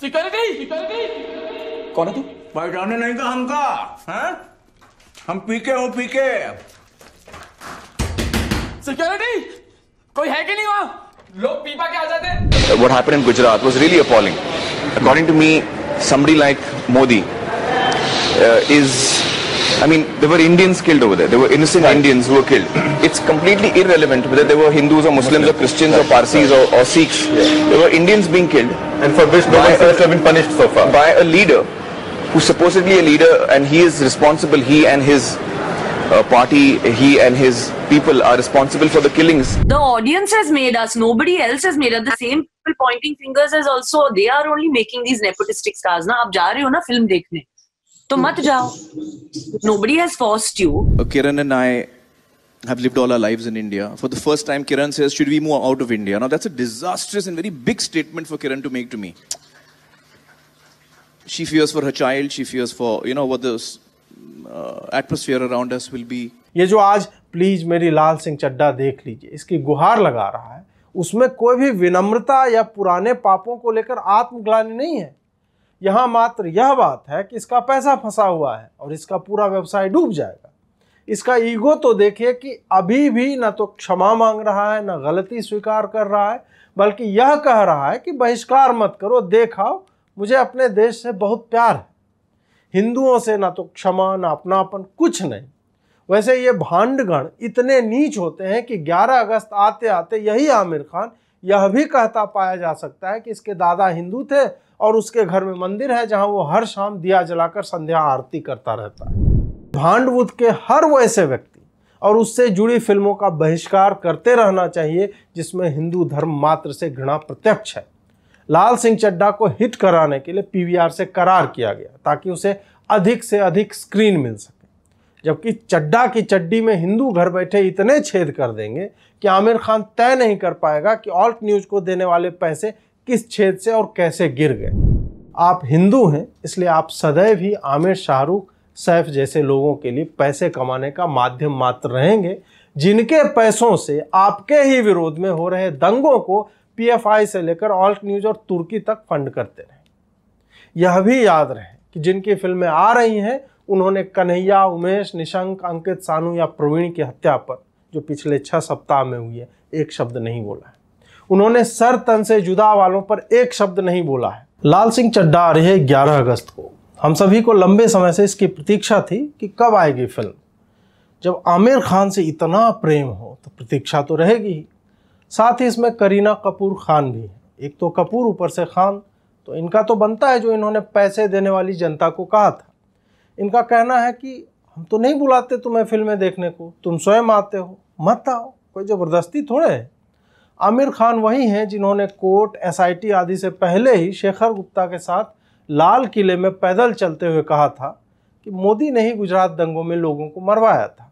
Security security कौन है तू पहचाने नहीं था हमका हैं हम पीके हो पीके सिक्योरिटी कोई है कि नहीं वहाँ लोग पीपा के आ जाते हैं what happened in gujarat was really appalling according to me somebody like modi uh, is I mean, there were Indians killed over there. There were innocent right. Indians who were killed. It's completely irrelevant whether they were Hindus or Muslims, or Christians right. or Parsis right. or, or, Sikhs. Yeah. There were Indians being killed. And for which no one has been punished so far. By a leader who's supposedly a leader and he is responsible, he and his uh, party, he and his people are responsible for the killings. The audience has made us, nobody else has made us. The same people pointing fingers as also, they are only making these nepotistic stars. Na, ab ja rahe ho na film dekhne. तो मत जाओ nobody has forced you kiran and i have lived all our lives in india for the first time kiran says should we move out of india now that's a disastrous and very big statement for kiran to make to me she fears for her child she fears for you know what the uh, atmosphere around us will be ये जो आज please मेरी लाल सिंह चड्डा देख लीजिए इसकी गुहार लगा रहा है उसमें कोई भी विनम्रता या पुराने पापों को लेकर आत्मग्लानी नहीं है यहाँ मात्र यह बात है कि इसका पैसा फंसा हुआ है और इसका पूरा व्यवसाय डूब जाएगा इसका ईगो तो देखिए कि अभी भी न तो क्षमा मांग रहा है ना गलती स्वीकार कर रहा है बल्कि यह कह रहा है कि बहिष्कार मत करो देखाओ मुझे अपने देश से बहुत प्यार है हिंदुओं से ना तो क्षमा ना अपनापन कुछ नहीं वैसे ये भांडगण इतने नीच होते हैं कि 11 अगस्त आते आते यही आमिर खान यह भी कहता पाया जा सकता है कि इसके दादा हिंदू थे और उसके घर में मंदिर है जहां वो हर शाम दिया जलाकर संध्या आरती करता रहता है भांडवुद के हर वैसे व्यक्ति और उससे जुड़ी फिल्मों का बहिष्कार करते रहना चाहिए जिसमें हिंदू धर्म मात्र से घृणा प्रत्यक्ष है लाल सिंह चड्डा को हिट कराने के लिए पीवीआर से करार किया गया ताकि उसे अधिक से अधिक स्क्रीन मिल सके जबकि चड्डा की चड्डी में हिंदू घर बैठे इतने छेद कर देंगे कि आमिर खान तय नहीं कर पाएगा कि ऑल्ट न्यूज़ को देने वाले पैसे किस छेद से और कैसे गिर गए आप हिंदू हैं इसलिए आप सदैव ही आमिर शाहरुख सैफ जैसे लोगों के लिए पैसे कमाने का माध्यम मात्र रहेंगे जिनके पैसों से आपके ही विरोध में हो रहे दंगों को पीएफआई से लेकर ऑल्ट न्यूज और तुर्की तक फंड करते रहे यह भी याद रहे कि जिनकी फिल्में आ रही हैं उन्होंने कन्हैया उमेश निशंक अंकित सानू या प्रवीण की हत्या पर जो पिछले छह सप्ताह में हुई है एक शब्द नहीं बोला है उन्होंने सर तन से जुदा वालों पर एक शब्द नहीं बोला है लाल सिंह चड्डा आ रही है ग्यारह अगस्त को हम सभी को लंबे समय से इसकी प्रतीक्षा थी कि कब आएगी फिल्म जब आमिर खान से इतना प्रेम हो तो प्रतीक्षा तो रहेगी ही साथ ही इसमें करीना कपूर खान भी है एक तो कपूर ऊपर से खान तो इनका तो बनता है जो इन्होंने पैसे देने वाली जनता को कहा था इनका कहना है कि हम तो नहीं बुलाते तुम्हें फिल्में देखने को तुम स्वयं आते हो मत आओ कोई ज़बरदस्ती थोड़े है आमिर खान वही हैं जिन्होंने कोर्ट एसआईटी आदि से पहले ही शेखर गुप्ता के साथ लाल किले में पैदल चलते हुए कहा था कि मोदी ने ही गुजरात दंगों में लोगों को मरवाया था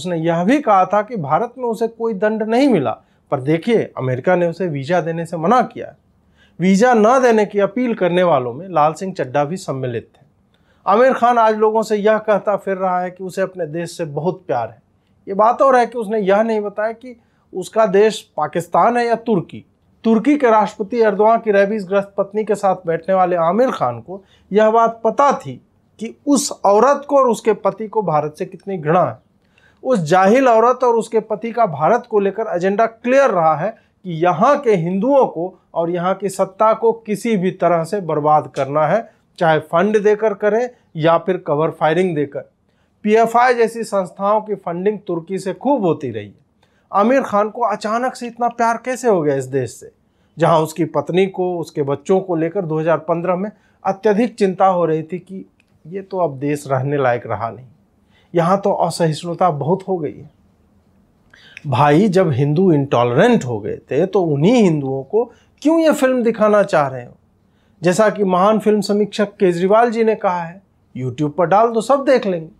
उसने यह भी कहा था कि भारत में उसे कोई दंड नहीं मिला पर देखिए अमेरिका ने उसे वीज़ा देने से मना किया वीज़ा न देने की अपील करने वालों में लाल सिंह चड्डा भी सम्मिलित थे आमिर खान आज लोगों से यह कहता फिर रहा है कि उसे अपने देश से बहुत प्यार है ये बात और है कि उसने यह नहीं बताया कि उसका देश पाकिस्तान है या तुर्की तुर्की के राष्ट्रपति अर्दवां की रैबीज ग्रस्त पत्नी के साथ बैठने वाले आमिर खान को यह बात पता थी कि उस औरत को और उसके पति को भारत से कितनी घृणा है उस जाहिल औरत और उसके पति का भारत को लेकर एजेंडा क्लियर रहा है कि यहाँ के हिंदुओं को और यहाँ की सत्ता को किसी भी तरह से बर्बाद करना है चाहे फंड देकर करें या फिर कवर फायरिंग देकर पीएफआई जैसी संस्थाओं की फंडिंग तुर्की से खूब होती रही है आमिर खान को अचानक से इतना प्यार कैसे हो गया इस देश से जहां उसकी पत्नी को उसके बच्चों को लेकर 2015 में अत्यधिक चिंता हो रही थी कि ये तो अब देश रहने लायक रहा नहीं यहाँ तो असहिष्णुता बहुत हो गई है भाई जब हिंदू इंटॉलरेंट हो गए थे तो उन्हीं हिंदुओं को क्यों ये फिल्म दिखाना चाह रहे हो जैसा कि महान फिल्म समीक्षक केजरीवाल जी ने कहा है यूट्यूब पर डाल दो तो सब देख लेंगे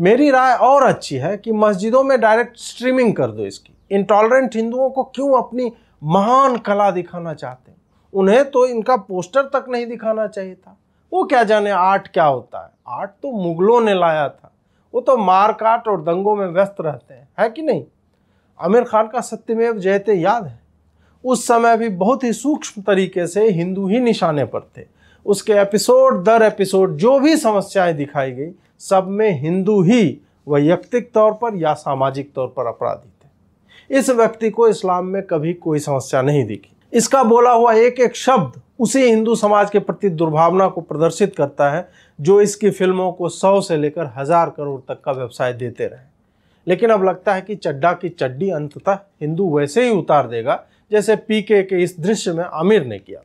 मेरी राय और अच्छी है कि मस्जिदों में डायरेक्ट स्ट्रीमिंग कर दो इसकी इंटॉलरेंट हिंदुओं को क्यों अपनी महान कला दिखाना चाहते हैं उन्हें तो इनका पोस्टर तक नहीं दिखाना चाहिए था वो क्या जाने आर्ट क्या होता है आर्ट तो मुगलों ने लाया था वो तो मार काट और दंगों में व्यस्त रहते हैं है कि नहीं आमिर खान का सत्यमेव जयते याद है उस समय भी बहुत ही सूक्ष्म तरीके से हिंदू ही निशाने पर थे उसके एपिसोड दर एपिसोड जो भी समस्याएं दिखाई गई सब में हिंदू ही वैयक्तिक तौर पर या सामाजिक तौर पर अपराधी थे इस व्यक्ति को इस्लाम में कभी कोई समस्या नहीं दिखी इसका बोला हुआ एक एक शब्द उसी हिंदू समाज के प्रति दुर्भावना को प्रदर्शित करता है जो इसकी फिल्मों को सौ से लेकर हजार करोड़ तक का व्यवसाय देते रहे लेकिन अब लगता है कि चड्डा की चड्डी अंततः हिंदू वैसे ही उतार देगा जैसे पीके के इस दृश्य में आमिर ने किया था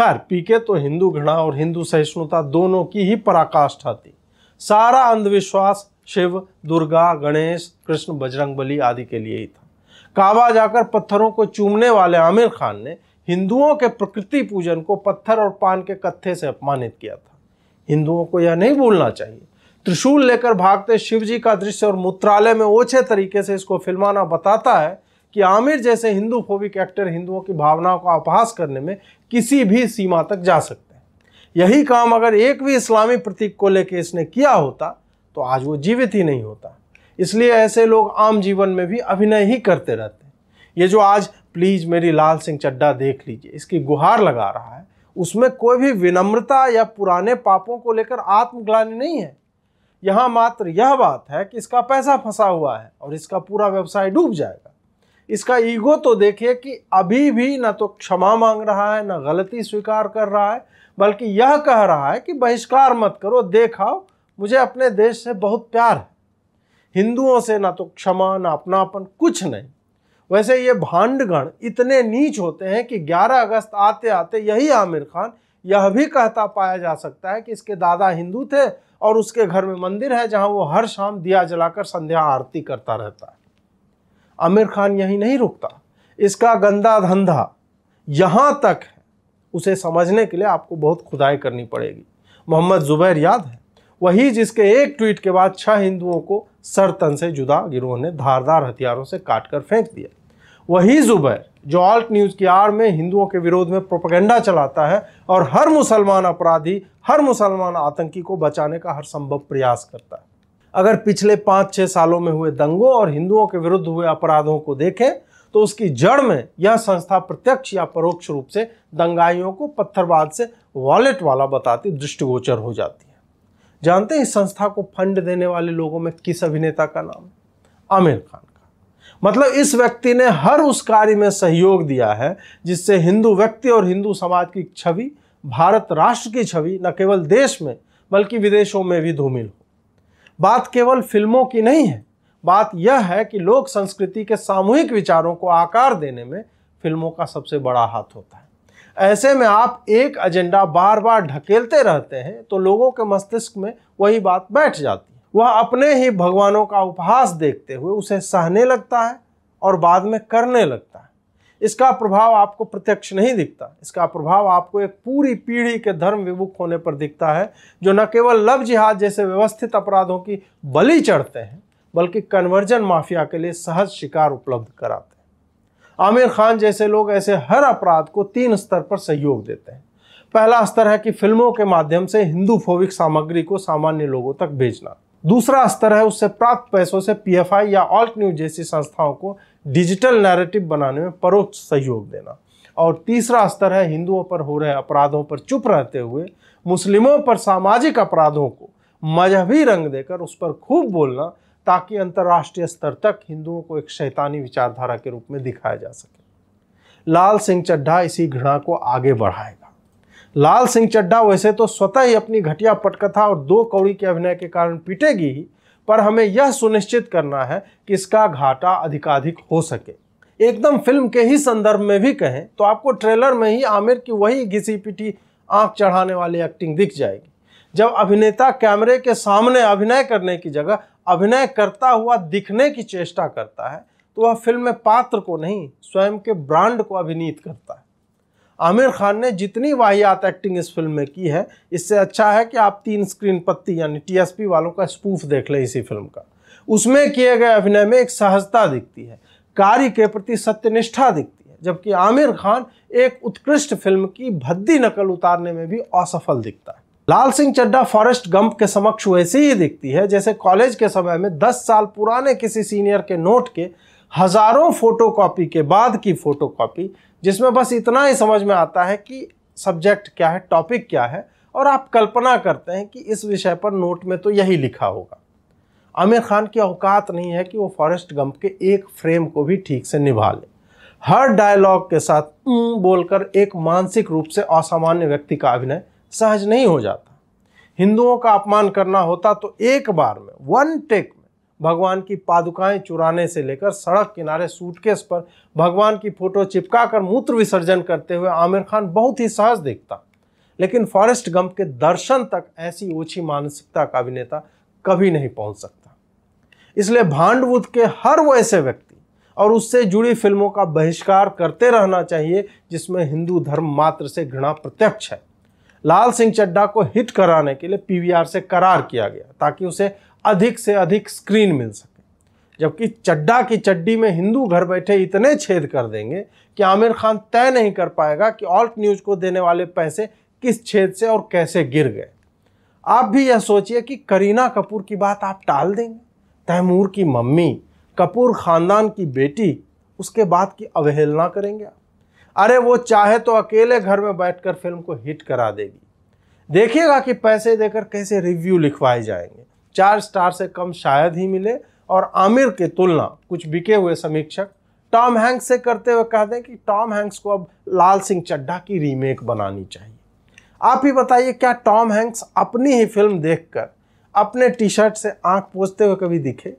खैर पीके तो हिंदू घृणा और हिंदू सहिष्णुता दोनों की ही पराकाष्ठा थी सारा अंधविश्वास शिव दुर्गा गणेश कृष्ण बजरंग बली आदि के लिए ही था काबा जाकर पत्थरों को चूमने वाले आमिर खान ने हिंदुओं के प्रकृति पूजन को पत्थर और पान के कत्थे से अपमानित किया था हिंदुओं को यह नहीं भूलना चाहिए त्रिशूल लेकर भागते शिवजी का दृश्य और मूत्रालय में ओछे तरीके से इसको फिल्माना बताता है कि आमिर जैसे हिंदू फोबिक एक्टर हिंदुओं की भावनाओं का अपहास करने में किसी भी सीमा तक जा सकते हैं यही काम अगर एक भी इस्लामी प्रतीक को लेकर इसने किया होता तो आज वो जीवित ही नहीं होता इसलिए ऐसे लोग आम जीवन में भी अभिनय ही करते रहते हैं ये जो आज प्लीज़ मेरी लाल सिंह चड्डा देख लीजिए इसकी गुहार लगा रहा है उसमें कोई भी विनम्रता या पुराने पापों को लेकर आत्मग्लानी नहीं है यहाँ मात्र यह बात है कि इसका पैसा फंसा हुआ है और इसका पूरा व्यवसाय डूब जाएगा इसका ईगो तो देखिए कि अभी भी ना तो क्षमा मांग रहा है ना गलती स्वीकार कर रहा है बल्कि यह कह रहा है कि बहिष्कार मत करो देखाओ मुझे अपने देश से बहुत प्यार है हिंदुओं से ना तो क्षमा ना अपनापन कुछ नहीं वैसे ये भांडगण इतने नीच होते हैं कि 11 अगस्त आते आते यही आमिर खान यह भी कहता पाया जा सकता है कि इसके दादा हिंदू थे और उसके घर में मंदिर है जहां वो हर शाम दिया जलाकर संध्या आरती करता रहता है आमिर खान यहीं नहीं रुकता इसका गंदा धंधा यहाँ तक है उसे समझने के लिए आपको बहुत खुदाई करनी पड़ेगी मोहम्मद जुबैर याद है वही जिसके एक ट्वीट के बाद छह हिंदुओं को सरतन से जुदा गिरोह ने धारदार हथियारों से काट कर फेंक दिया वही जुबैर जो ऑल्ट न्यूज़ की आड़ में हिंदुओं के विरोध में प्रोपगेंडा चलाता है और हर मुसलमान अपराधी हर मुसलमान आतंकी को बचाने का हर संभव प्रयास करता है अगर पिछले पाँच छः सालों में हुए दंगों और हिंदुओं के विरुद्ध हुए अपराधों को देखें तो उसकी जड़ में यह संस्था प्रत्यक्ष या परोक्ष रूप से दंगाइयों को पत्थरबाद से वॉलेट वाला बताती दृष्टिगोचर हो जाती है जानते हैं इस संस्था को फंड देने वाले लोगों में किस अभिनेता का नाम है आमिर खान का मतलब इस व्यक्ति ने हर उस कार्य में सहयोग दिया है जिससे हिंदू व्यक्ति और हिंदू समाज की छवि भारत राष्ट्र की छवि न केवल देश में बल्कि विदेशों में भी धूमिल हो बात केवल फिल्मों की नहीं है बात यह है कि लोक संस्कृति के सामूहिक विचारों को आकार देने में फिल्मों का सबसे बड़ा हाथ होता है ऐसे में आप एक एजेंडा बार बार ढकेलते रहते हैं तो लोगों के मस्तिष्क में वही बात बैठ जाती है वह अपने ही भगवानों का उपहास देखते हुए उसे सहने लगता है और बाद में करने लगता है इसका प्रभाव आपको प्रत्यक्ष नहीं दिखता इसका प्रभाव आपको एक पूरी पीढ़ी के धर्म विमुख होने पर दिखता है जो न केवल लव जिहाद जैसे व्यवस्थित अपराधों की बलि चढ़ते हैं बल्कि कन्वर्जन माफिया के लिए सहज शिकार उपलब्ध कराते हैं आमिर खान जैसे लोग ऐसे हर अपराध को तीन स्तर पर सहयोग देते हैं पहला स्तर है कि फिल्मों के माध्यम से हिंदू फोविक सामग्री को सामान्य लोगों तक भेजना दूसरा स्तर है उससे प्राप्त पैसों से पीएफआई या ऑल्ट न्यूज जैसी संस्थाओं को डिजिटल नैरेटिव बनाने में परोक्ष सहयोग देना और तीसरा स्तर है हिंदुओं पर हो रहे अपराधों पर चुप रहते हुए मुस्लिमों पर सामाजिक अपराधों को मजहबी रंग देकर उस पर खूब बोलना ताकि अंतर्राष्ट्रीय स्तर तक हिंदुओं को एक शैतानी विचारधारा के रूप में दिखाया जा सके लाल सिंह चड्ढा इसी घृणा को आगे बढ़ाएगा लाल सिंह चड्ढा वैसे तो स्वतः ही अपनी घटिया पटकथा और दो कौड़ी के अभिनय के कारण पीटेगी ही पर हमें यह सुनिश्चित करना है कि इसका घाटा अधिकाधिक हो सके एकदम फिल्म के ही संदर्भ में भी कहें तो आपको ट्रेलर में ही आमिर की वही घिसी पिटी आँख चढ़ाने वाली एक्टिंग दिख जाएगी जब अभिनेता कैमरे के सामने अभिनय करने की जगह अभिनय करता हुआ दिखने की चेष्टा करता है तो वह फिल्म में पात्र को नहीं स्वयं के ब्रांड को अभिनीत करता है आमिर खान ने जितनी वाहियात एक्टिंग इस फिल्म में की है इससे अच्छा है कि आप तीन स्क्रीन पत्ती यानी टीएसपी वालों का स्पूफ देख लें इसी फिल्म का उसमें किए गए अभिनय में एक सहजता दिखती है कार्य के प्रति सत्यनिष्ठा दिखती है जबकि आमिर खान एक उत्कृष्ट फिल्म की भद्दी नकल उतारने में भी असफल दिखता है लाल सिंह चड्डा फॉरेस्ट गंप के समक्ष वैसे ही दिखती है जैसे कॉलेज के समय में 10 साल पुराने किसी सीनियर के नोट के हजारों फोटोकॉपी के बाद की फोटोकॉपी जिसमें बस इतना ही समझ में आता है कि सब्जेक्ट क्या है टॉपिक क्या है और आप कल्पना करते हैं कि इस विषय पर नोट में तो यही लिखा होगा आमिर खान की औकात नहीं है कि वो फॉरेस्ट गंप के एक फ्रेम को भी ठीक से निभा ले हर डायलॉग के साथ बोलकर एक मानसिक रूप से असामान्य व्यक्ति का अभिनय सहज नहीं हो जाता हिंदुओं का अपमान करना होता तो एक बार में वन टेक भगवान की पादुकाएं चुराने से लेकर सड़क किनारे सूटकेस पर भगवान की फोटो चिपकाकर मूत्र विसर्जन करते हुए आमिर खान बहुत ही सहज दिखता लेकिन फॉरेस्ट गंप के दर्शन तक ऐसी ओछी मानसिकता का अभिनेता कभी नहीं पहुंच सकता इसलिए भांडवुद के हर वो ऐसे व्यक्ति और उससे जुड़ी फिल्मों का बहिष्कार करते रहना चाहिए जिसमें हिंदू धर्म मात्र से घृणा प्रत्यक्ष है लाल सिंह चड्डा को हिट कराने के लिए पीवीआर से करार किया गया ताकि उसे अधिक से अधिक स्क्रीन मिल सके जबकि चड्डा की चड्डी में हिंदू घर बैठे इतने छेद कर देंगे कि आमिर खान तय नहीं कर पाएगा कि ऑल्ट न्यूज़ को देने वाले पैसे किस छेद से और कैसे गिर गए आप भी यह सोचिए कि करीना कपूर की बात आप टाल देंगे तैमूर की मम्मी कपूर ख़ानदान की बेटी उसके बाद की अवहेलना करेंगे आप अरे वो चाहे तो अकेले घर में बैठकर फिल्म को हिट करा देगी देखिएगा कि पैसे देकर कैसे रिव्यू लिखवाए जाएंगे चार स्टार से कम शायद ही मिले और आमिर की तुलना कुछ बिके हुए समीक्षक टॉम हैंक्स से करते हुए कह दें कि टॉम हैंक्स को अब लाल सिंह चड्ढा की रीमेक बनानी चाहिए आप ही बताइए क्या टॉम हैंक्स अपनी ही फिल्म देखकर अपने टी शर्ट से आंख पोसते हुए कभी दिखे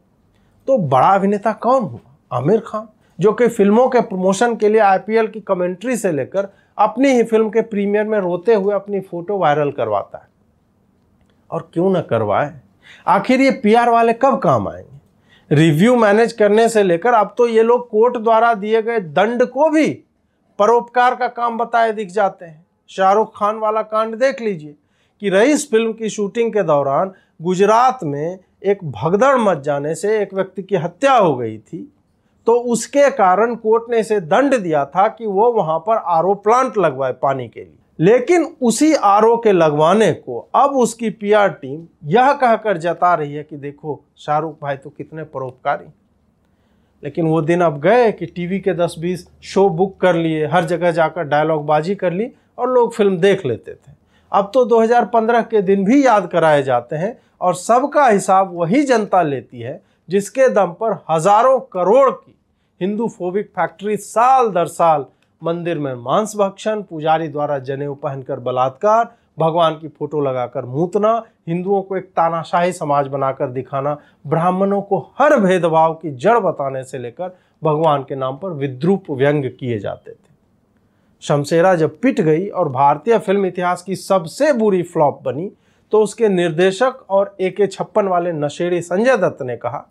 तो बड़ा अभिनेता कौन हुआ आमिर खान जो कि फिल्मों के प्रमोशन के लिए आईपीएल की कमेंट्री से लेकर अपनी ही फिल्म के प्रीमियर में रोते हुए अपनी फोटो वायरल करवाता है और क्यों ना करवाए आखिर ये पीआर वाले कब काम आएंगे रिव्यू मैनेज करने से लेकर अब तो ये लोग कोर्ट द्वारा दिए गए दंड को भी परोपकार का काम बताए दिख जाते हैं शाहरुख खान वाला कांड देख लीजिए कि रईस फिल्म की शूटिंग के दौरान गुजरात में एक भगदड़ मच जाने से एक व्यक्ति की हत्या हो गई थी तो उसके कारण कोर्ट ने इसे दंड दिया था कि वो वहाँ पर आरो प्लांट लगवाए पानी के लिए लेकिन उसी आर के लगवाने को अब उसकी पीआर टीम यह कहकर जता रही है कि देखो शाहरुख भाई तो कितने परोपकारी लेकिन वो दिन अब गए कि टीवी के 10-20 शो बुक कर लिए हर जगह जाकर डायलॉग बाजी कर ली और लोग फिल्म देख लेते थे अब तो 2015 के दिन भी याद कराए जाते हैं और सबका हिसाब वही जनता लेती है जिसके दम पर हजारों करोड़ की हिंदू फोबिक फैक्ट्री साल दर साल मंदिर में मांस भक्षण पुजारी द्वारा जनेऊ पहनकर बलात्कार भगवान की फोटो लगाकर मूतना हिंदुओं को एक तानाशाही समाज बनाकर दिखाना ब्राह्मणों को हर भेदभाव की जड़ बताने से लेकर भगवान के नाम पर विद्रूप व्यंग किए जाते थे शमशेरा जब पिट गई और भारतीय फिल्म इतिहास की सबसे बुरी फ्लॉप बनी तो उसके निर्देशक और ए के छप्पन वाले नशेड़ी संजय दत्त ने कहा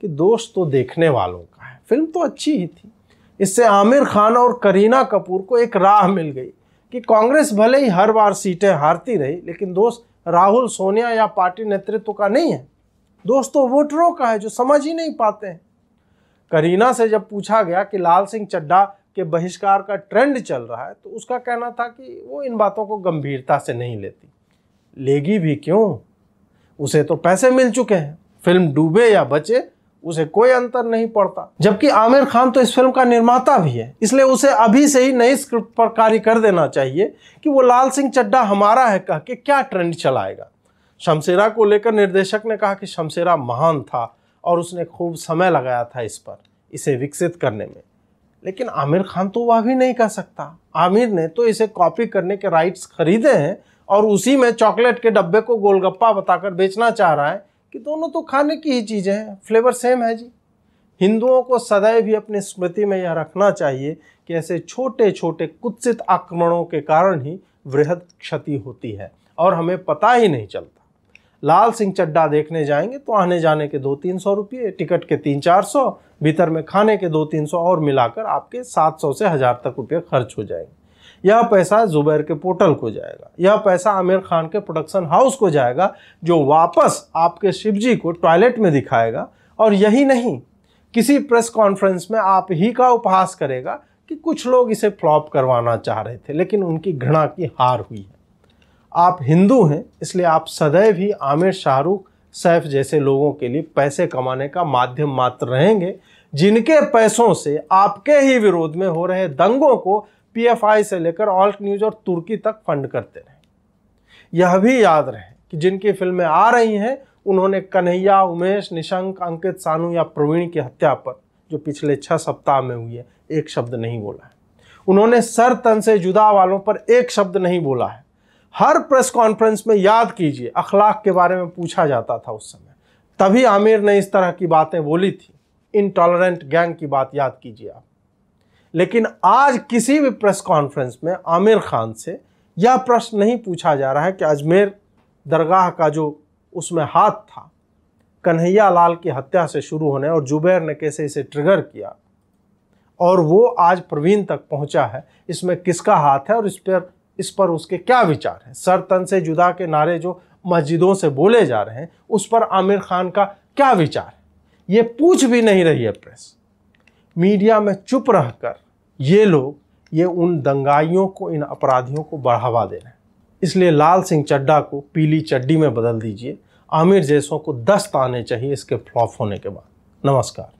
कि दोष तो देखने वालों का है फिल्म तो अच्छी ही थी इससे आमिर खान और करीना कपूर को एक राह मिल गई कि कांग्रेस भले ही हर बार सीटें हारती रही लेकिन दोस्त राहुल सोनिया या पार्टी नेतृत्व का नहीं है दोस्तों वोटरों का है जो समझ ही नहीं पाते हैं करीना से जब पूछा गया कि लाल सिंह चड्ढा के बहिष्कार का ट्रेंड चल रहा है तो उसका कहना था कि वो इन बातों को गंभीरता से नहीं लेती लेगी भी क्यों उसे तो पैसे मिल चुके हैं फिल्म डूबे या बचे उसे कोई अंतर नहीं पड़ता जबकि आमिर खान तो इस फिल्म का निर्माता भी है इसलिए उसे अभी से ही नई स्क्रिप्ट पर कार्य कर देना चाहिए कि वो लाल सिंह चड्डा हमारा है कह के क्या ट्रेंड चलाएगा शमशेरा को लेकर निर्देशक ने कहा कि शमशेरा महान था और उसने खूब समय लगाया था इस पर इसे विकसित करने में लेकिन आमिर खान तो वह भी नहीं कह सकता आमिर ने तो इसे कॉपी करने के राइट्स खरीदे हैं और उसी में चॉकलेट के डब्बे को गोलगप्पा बताकर बेचना चाह रहा है कि दोनों तो खाने की ही चीज़ें हैं फ्लेवर सेम है जी हिंदुओं को सदैव ही अपनी स्मृति में यह रखना चाहिए कि ऐसे छोटे छोटे कुत्सित आक्रमणों के कारण ही वृहद क्षति होती है और हमें पता ही नहीं चलता लाल सिंह चड्डा देखने जाएंगे तो आने जाने के दो तीन सौ रुपये टिकट के तीन चार सौ भीतर में खाने के दो तीन सौ और मिलाकर आपके सात सौ से हज़ार तक रुपये खर्च हो जाएंगे यह पैसा जुबैर के पोर्टल को जाएगा यह पैसा आमिर खान के प्रोडक्शन हाउस को जाएगा जो वापस आपके शिवजी को टॉयलेट में दिखाएगा और यही नहीं किसी प्रेस कॉन्फ्रेंस में आप ही का उपहास करेगा कि कुछ लोग इसे फ्लॉप करवाना चाह रहे थे लेकिन उनकी घृणा की हार हुई है आप हिंदू हैं इसलिए आप सदैव ही आमिर शाहरुख सैफ जैसे लोगों के लिए पैसे कमाने का माध्यम मात्र रहेंगे जिनके पैसों से आपके ही विरोध में हो रहे दंगों को पीएफआई से लेकर ऑल्ट न्यूज और तुर्की तक फंड करते रहे यह भी याद रहे कि जिनकी फिल्में आ रही हैं उन्होंने कन्हैया उमेश निशंक अंकित सानू या प्रवीण की हत्या पर जो पिछले छह सप्ताह में हुई है एक शब्द नहीं बोला है उन्होंने सर तन से जुदा वालों पर एक शब्द नहीं बोला है हर प्रेस कॉन्फ्रेंस में याद कीजिए अखलाक के बारे में पूछा जाता था उस समय तभी आमिर ने इस तरह की बातें बोली थी इनटॉलरेंट गैंग की बात याद कीजिए आप लेकिन आज किसी भी प्रेस कॉन्फ्रेंस में आमिर खान से यह प्रश्न नहीं पूछा जा रहा है कि अजमेर दरगाह का जो उसमें हाथ था कन्हैया लाल की हत्या से शुरू होने और जुबैर ने कैसे इसे ट्रिगर किया और वो आज प्रवीण तक पहुंचा है इसमें किसका हाथ है और इस पर इस पर उसके क्या विचार हैं सर तन से जुदा के नारे जो मस्जिदों से बोले जा रहे हैं उस पर आमिर खान का क्या विचार है ये पूछ भी नहीं रही है प्रेस मीडिया में चुप रहकर ये लोग ये उन दंगाइयों को इन अपराधियों को बढ़ावा दे रहे हैं इसलिए लाल सिंह चड्डा को पीली चड्डी में बदल दीजिए आमिर जैसों को दस ताने चाहिए इसके फ्लॉप होने के बाद नमस्कार